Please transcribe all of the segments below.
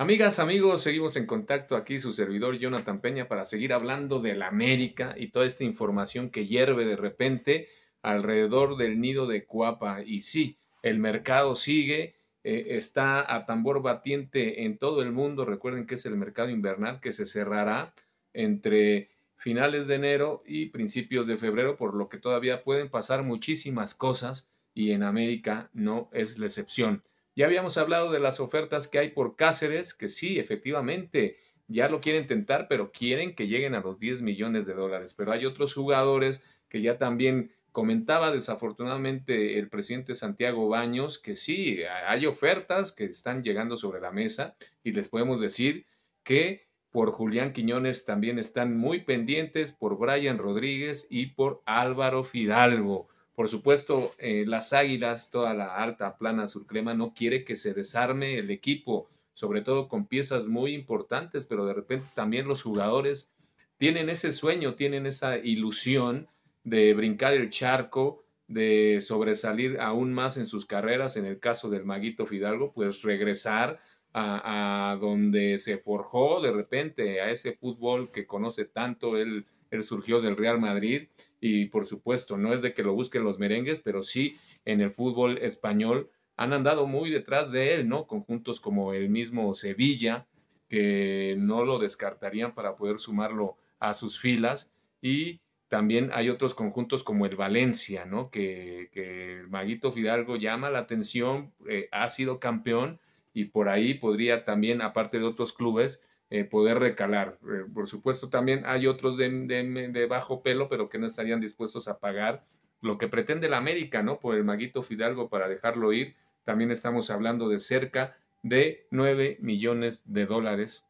Amigas, amigos, seguimos en contacto aquí su servidor Jonathan Peña para seguir hablando de la América y toda esta información que hierve de repente alrededor del nido de Cuapa. Y sí, el mercado sigue, eh, está a tambor batiente en todo el mundo. Recuerden que es el mercado invernal que se cerrará entre finales de enero y principios de febrero, por lo que todavía pueden pasar muchísimas cosas y en América no es la excepción. Ya habíamos hablado de las ofertas que hay por Cáceres, que sí, efectivamente, ya lo quieren tentar, pero quieren que lleguen a los 10 millones de dólares. Pero hay otros jugadores que ya también comentaba desafortunadamente el presidente Santiago Baños, que sí, hay ofertas que están llegando sobre la mesa y les podemos decir que por Julián Quiñones también están muy pendientes, por Brian Rodríguez y por Álvaro Fidalgo. Por supuesto, eh, las Águilas, toda la alta plana surcrema no quiere que se desarme el equipo, sobre todo con piezas muy importantes, pero de repente también los jugadores tienen ese sueño, tienen esa ilusión de brincar el charco, de sobresalir aún más en sus carreras, en el caso del Maguito Fidalgo, pues regresar a, a donde se forjó de repente, a ese fútbol que conoce tanto él él surgió del Real Madrid y por supuesto no es de que lo busquen los merengues, pero sí en el fútbol español han andado muy detrás de él, ¿no? Conjuntos como el mismo Sevilla, que no lo descartarían para poder sumarlo a sus filas y también hay otros conjuntos como el Valencia, ¿no? Que, el Maguito Fidalgo llama la atención, eh, ha sido campeón y por ahí podría también, aparte de otros clubes, eh, poder recalar. Eh, por supuesto, también hay otros de, de, bajo pelo, pero que no estarían dispuestos a pagar lo que pretende la América, ¿no? Por el maguito Fidalgo para dejarlo ir. También estamos hablando de cerca de 9 millones de dólares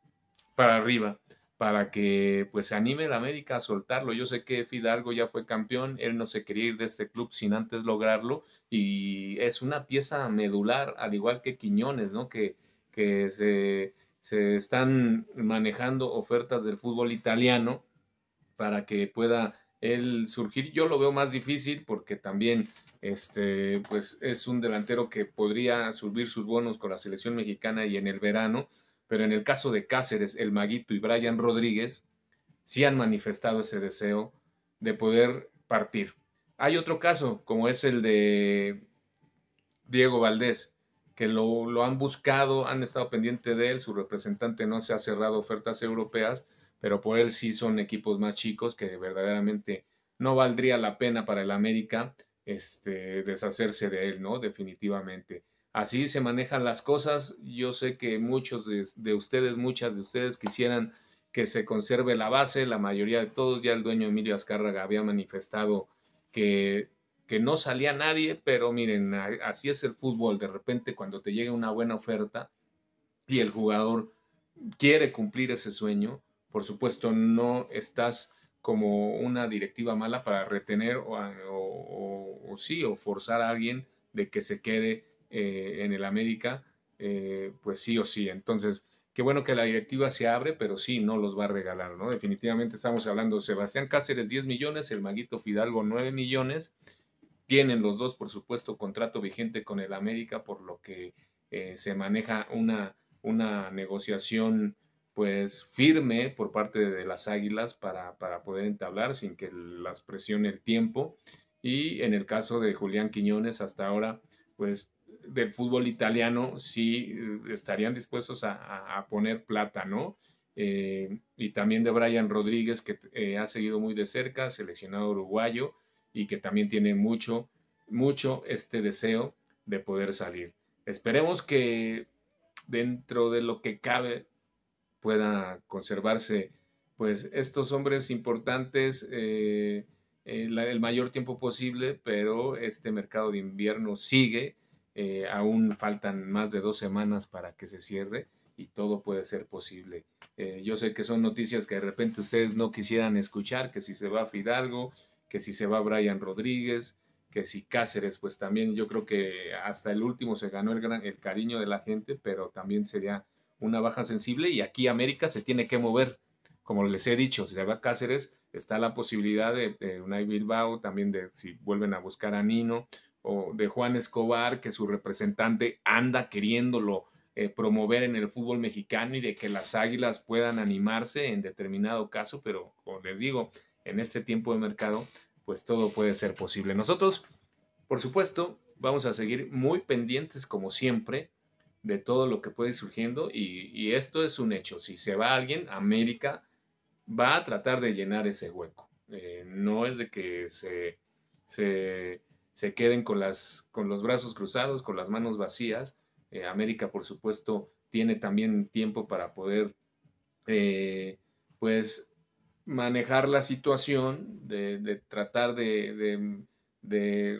para arriba para que pues se anime la América a soltarlo. Yo sé que Fidalgo ya fue campeón, él no se quería ir de este club sin antes lograrlo y es una pieza medular, al igual que Quiñones, ¿no? Que, que se se están manejando ofertas del fútbol italiano para que pueda él surgir. Yo lo veo más difícil porque también este, pues es un delantero que podría subir sus bonos con la selección mexicana y en el verano, pero en el caso de Cáceres, el Maguito y Brian Rodríguez sí han manifestado ese deseo de poder partir. Hay otro caso, como es el de Diego Valdés, que lo, han buscado, han estado pendiente de él, su representante no se ha cerrado ofertas europeas, pero por él sí son equipos más chicos que verdaderamente no valdría la pena para el América este, deshacerse de él, ¿no? Definitivamente. Así se manejan las cosas. Yo sé que muchos de, de, ustedes, muchas de ustedes quisieran que se conserve la base, la mayoría de todos, ya el dueño Emilio Azcárraga había manifestado que que no salía nadie, pero miren, así es el fútbol, de repente cuando te llega una buena oferta y el jugador quiere cumplir ese sueño, por supuesto no estás como una directiva mala para retener o, sí, o forzar a alguien de que se quede eh, en el América, eh, pues sí o sí. Entonces, qué bueno que la directiva se abre, pero sí, no los va a regalar, ¿no? Definitivamente estamos hablando de Sebastián Cáceres 10 millones, el Maguito Fidalgo 9 millones, tienen los dos, por supuesto, contrato vigente con el América, por lo que eh, se maneja una, negociación pues firme por parte de las Águilas para, poder entablar sin que las presione el tiempo. Y en el caso de Julián Quiñones, hasta ahora, pues del fútbol italiano sí eh, estarían dispuestos a, poner plata, ¿no? Eh, y también de Brian Rodríguez, que ha seguido muy de cerca, seleccionado uruguayo, y que también tiene mucho, mucho este deseo de poder salir. Esperemos que dentro de lo que cabe pueda conservarse pues estos hombres importantes eh, eh, el, mayor tiempo posible, pero este mercado de invierno sigue, eh, aún faltan más de dos semanas para que se cierre y todo puede ser posible. yo sé que son noticias que de repente ustedes no quisieran escuchar, que si se va a Fidalgo, que si se va Brian Rodríguez, que si Cáceres, pues también yo creo que hasta el último se ganó el, gran, el cariño de la gente, pero también sería una baja sensible y aquí América se tiene que mover. Como les he dicho, si se va Cáceres, está la posibilidad de, de Unai Bilbao, también de si vuelven a buscar a Nino, o de Juan Escobar, que su representante anda queriéndolo eh, promover en el fútbol mexicano y de que las águilas puedan animarse en determinado caso, pero como les digo, en este tiempo de mercado, pues todo puede ser posible. Nosotros, por supuesto, vamos a seguir muy pendientes como siempre de todo lo que puede ir surgiendo y, esto es un hecho. Si se va alguien, América va a tratar de llenar ese hueco. Eh, no es de que se, se, queden con, las, con los brazos cruzados, con las manos vacías. Eh, América, por supuesto, tiene también tiempo para poder eh, pues manejar la situación, de, tratar de,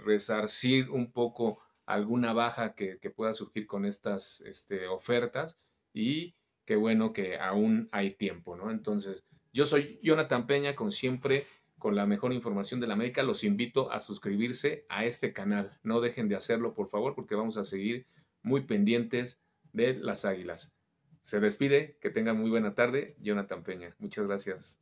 resarcir un poco alguna baja que, pueda surgir con estas este, ofertas y qué bueno que aún hay tiempo, ¿no? Entonces, yo soy Jonathan Peña, con siempre, con la mejor información de la América, los invito a suscribirse a este canal, no dejen de hacerlo, por favor, porque vamos a seguir muy pendientes de las águilas. Se despide, que tengan muy buena tarde, Jonathan Peña. Muchas gracias.